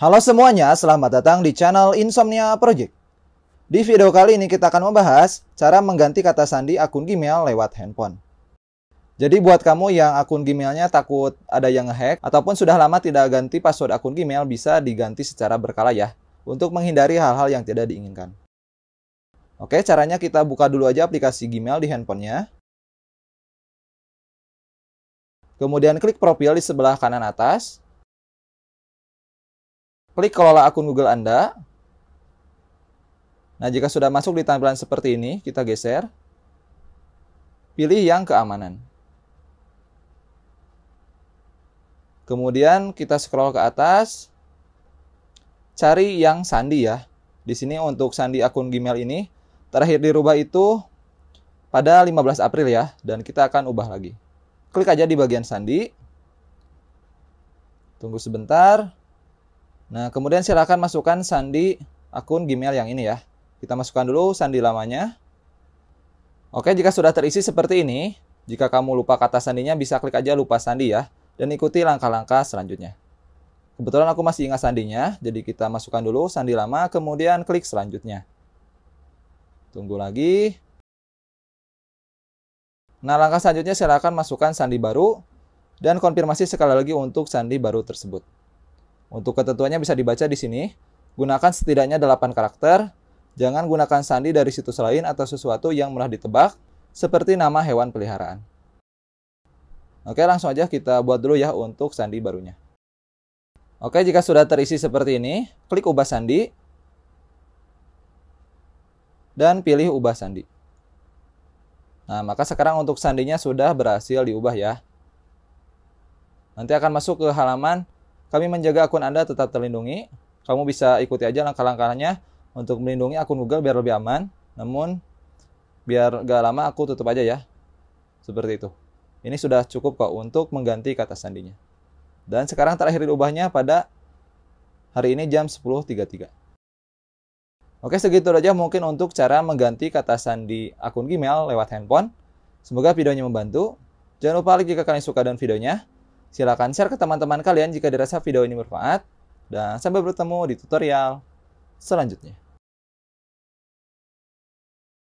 Halo semuanya, selamat datang di channel Insomnia Project. Di video kali ini kita akan membahas cara mengganti kata sandi akun Gmail lewat handphone. Jadi buat kamu yang akun Gmailnya takut ada yang ngehack ataupun sudah lama tidak ganti password akun Gmail bisa diganti secara berkala ya untuk menghindari hal-hal yang tidak diinginkan. Oke, caranya kita buka dulu aja aplikasi Gmail di handphonenya. Kemudian klik profil di sebelah kanan atas, Klik kelola akun Google Anda. Nah, jika sudah masuk di tampilan seperti ini, kita geser. Pilih yang keamanan. Kemudian kita scroll ke atas. Cari yang sandi ya. Di sini untuk sandi akun Gmail ini terakhir dirubah itu pada 15 April ya dan kita akan ubah lagi. Klik aja di bagian sandi. Tunggu sebentar. Nah, kemudian silakan masukkan sandi akun Gmail yang ini ya. Kita masukkan dulu sandi lamanya. Oke, jika sudah terisi seperti ini, jika kamu lupa kata sandinya, bisa klik aja lupa sandi ya. Dan ikuti langkah-langkah selanjutnya. Kebetulan aku masih ingat sandinya, jadi kita masukkan dulu sandi lama, kemudian klik selanjutnya. Tunggu lagi. Nah, langkah selanjutnya silakan masukkan sandi baru dan konfirmasi sekali lagi untuk sandi baru tersebut. Untuk ketentuannya bisa dibaca di sini. Gunakan setidaknya 8 karakter. Jangan gunakan sandi dari situs lain atau sesuatu yang mudah ditebak, seperti nama hewan peliharaan. Oke, langsung aja kita buat dulu ya untuk sandi barunya. Oke, jika sudah terisi seperti ini, klik ubah sandi dan pilih ubah sandi. Nah, maka sekarang untuk sandinya sudah berhasil diubah ya. Nanti akan masuk ke halaman kami menjaga akun Anda tetap terlindungi. Kamu bisa ikuti aja langkah-langkahnya untuk melindungi akun Google biar lebih aman. Namun, biar gak lama aku tutup aja ya. Seperti itu. Ini sudah cukup kok untuk mengganti kata sandinya. Dan sekarang terakhir diubahnya pada hari ini jam 10.33. Oke, segitu aja mungkin untuk cara mengganti kata sandi akun Gmail lewat handphone. Semoga videonya membantu. Jangan lupa like jika kalian suka dengan videonya. Silahkan share ke teman-teman kalian jika dirasa video ini bermanfaat. Dan sampai bertemu di tutorial selanjutnya.